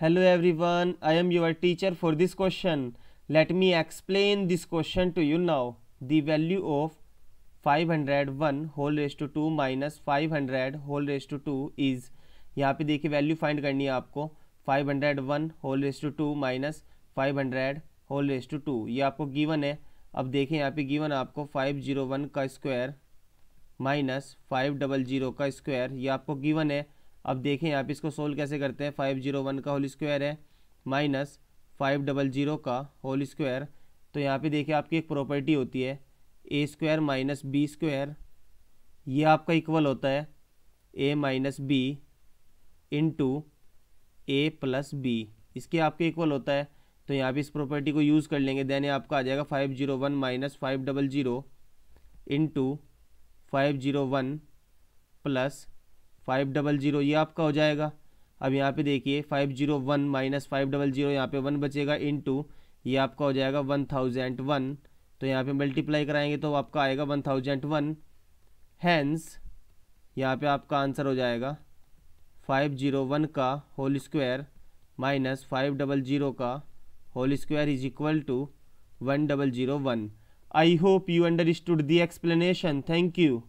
hello everyone I am your teacher for this question let me explain this question to you now the value of 501 whole raise to two minus 500 whole raise to two is यहाँ पे देखिए value find करनी है आपको 501 whole raise to two minus 500 whole raise to two ये आपको given है अब देखें यहाँ पे गिवन आपको 501 का स्क्वायर माइनस 500 का स्क्वायर ये आपको गिवन है अब देखें आप इसको सोल्व कैसे करते हैं फाइव जीरो वन का होल स्क्वायर है माइनस फाइव डबल जीरो का होल स्क्वायर तो यहाँ पे देखिए आपकी एक प्रॉपर्टी होती है A square minus B square ये आपका इक्वल होता है A minus B into A plus B इसके आपके इक्वल होता है तो यहाँ पे इस प्रॉपर्टी को यूज़ कर लेंगे देन आपका आ जाएगा five zero one minus five double zero into five zero one plus five double zero ये आपका हो जाएगा अब यहाँ पे देखिए five zero one minus five double zero यहाँ पे वन बचेगा इन टू ये आपका हो जाएगा वन थाउजेंड वन तो यहाँ पे मल्टीप्लाई कराएंगे तो आपका आएगा वन थाउजेंड वन हैंस यहाँ पे आपका आंसर हो जाएगा फाइव जीरो वन का whole square minus five double zero का whole square is equal to one double zero one I hope you understood the explanation thank you